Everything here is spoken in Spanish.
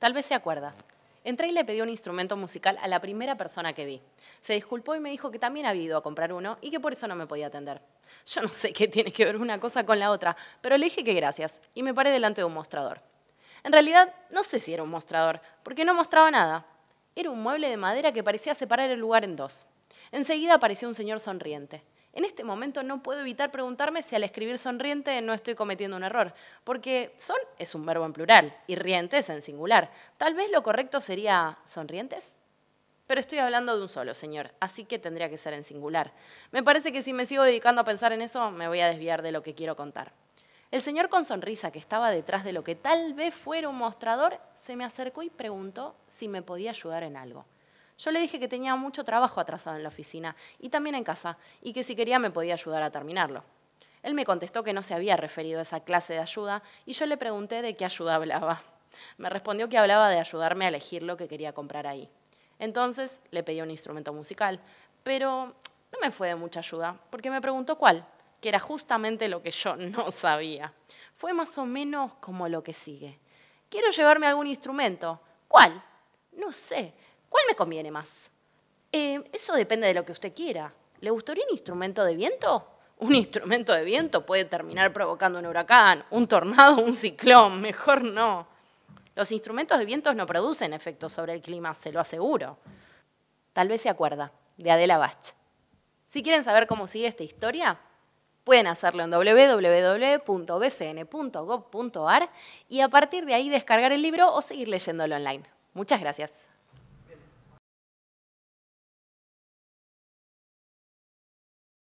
Tal vez se acuerda. Entré y le pedí un instrumento musical a la primera persona que vi. Se disculpó y me dijo que también había ido a comprar uno y que por eso no me podía atender. Yo no sé qué tiene que ver una cosa con la otra, pero le dije que gracias y me paré delante de un mostrador. En realidad, no sé si era un mostrador, porque no mostraba nada. Era un mueble de madera que parecía separar el lugar en dos. Enseguida apareció un señor sonriente. En este momento no puedo evitar preguntarme si al escribir sonriente no estoy cometiendo un error, porque son es un verbo en plural y riente es en singular. Tal vez lo correcto sería sonrientes. Pero estoy hablando de un solo, señor, así que tendría que ser en singular. Me parece que si me sigo dedicando a pensar en eso, me voy a desviar de lo que quiero contar. El señor con sonrisa que estaba detrás de lo que tal vez fuera un mostrador, se me acercó y preguntó si me podía ayudar en algo. Yo le dije que tenía mucho trabajo atrasado en la oficina y también en casa, y que si quería me podía ayudar a terminarlo. Él me contestó que no se había referido a esa clase de ayuda y yo le pregunté de qué ayuda hablaba. Me respondió que hablaba de ayudarme a elegir lo que quería comprar ahí. Entonces le pedí un instrumento musical, pero no me fue de mucha ayuda, porque me preguntó cuál, que era justamente lo que yo no sabía. Fue más o menos como lo que sigue. Quiero llevarme algún instrumento. ¿Cuál? No sé, ¿Cuál me conviene más? Eh, eso depende de lo que usted quiera. ¿Le gustaría un instrumento de viento? Un instrumento de viento puede terminar provocando un huracán, un tornado, un ciclón, mejor no. Los instrumentos de viento no producen efectos sobre el clima, se lo aseguro. Tal vez se acuerda, de Adela Bach. Si quieren saber cómo sigue esta historia, pueden hacerlo en www.bcn.gov.ar y a partir de ahí descargar el libro o seguir leyéndolo online. Muchas gracias.